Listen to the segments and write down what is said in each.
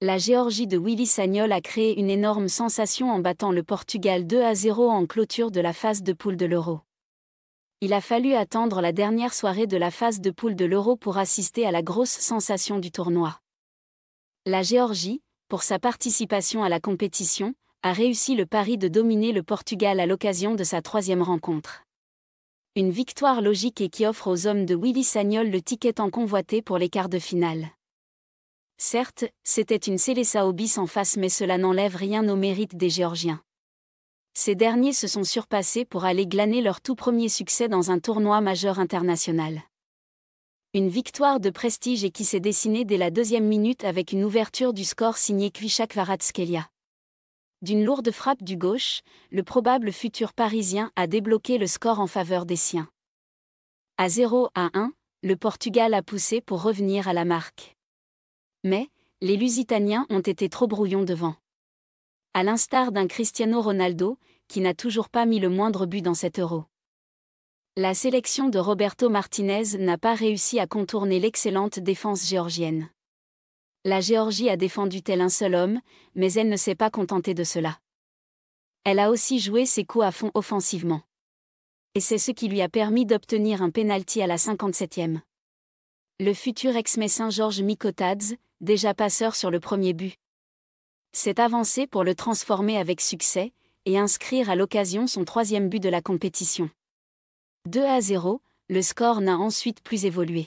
la Géorgie de Willy Sagnol a créé une énorme sensation en battant le Portugal 2 à 0 en clôture de la phase de poule de l'Euro. Il a fallu attendre la dernière soirée de la phase de poule de l'Euro pour assister à la grosse sensation du tournoi. La Géorgie, pour sa participation à la compétition, a réussi le pari de dominer le Portugal à l'occasion de sa troisième rencontre. Une victoire logique et qui offre aux hommes de Willy Sagnol le ticket en convoité pour les quarts de finale. Certes, c'était une Célessao bis en face mais cela n'enlève rien au mérite des Géorgiens. Ces derniers se sont surpassés pour aller glaner leur tout premier succès dans un tournoi majeur international. Une victoire de prestige et qui s'est dessinée dès la deuxième minute avec une ouverture du score signée Kvichak Kvaratskhelia. D'une lourde frappe du gauche, le probable futur parisien a débloqué le score en faveur des siens. À 0 à 1, le Portugal a poussé pour revenir à la marque mais les Lusitaniens ont été trop brouillons devant. À l'instar d'un Cristiano Ronaldo, qui n'a toujours pas mis le moindre but dans cet euro. La sélection de Roberto Martinez n'a pas réussi à contourner l'excellente défense géorgienne. La Géorgie a défendu tel un seul homme, mais elle ne s'est pas contentée de cela. Elle a aussi joué ses coups à fond offensivement. Et c'est ce qui lui a permis d'obtenir un pénalty à la 57e. Le futur ex-messin Georges Mikotadze, déjà passeur sur le premier but. C'est avancé pour le transformer avec succès, et inscrire à l'occasion son troisième but de la compétition. 2 à 0, le score n'a ensuite plus évolué.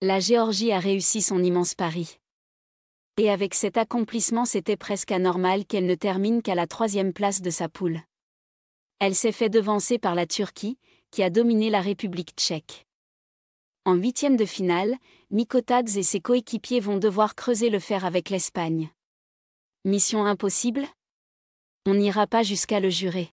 La Géorgie a réussi son immense pari. Et avec cet accomplissement c'était presque anormal qu'elle ne termine qu'à la troisième place de sa poule. Elle s'est fait devancer par la Turquie, qui a dominé la République tchèque. En huitième de finale, Mikotads et ses coéquipiers vont devoir creuser le fer avec l'Espagne. Mission impossible On n'ira pas jusqu'à le jurer.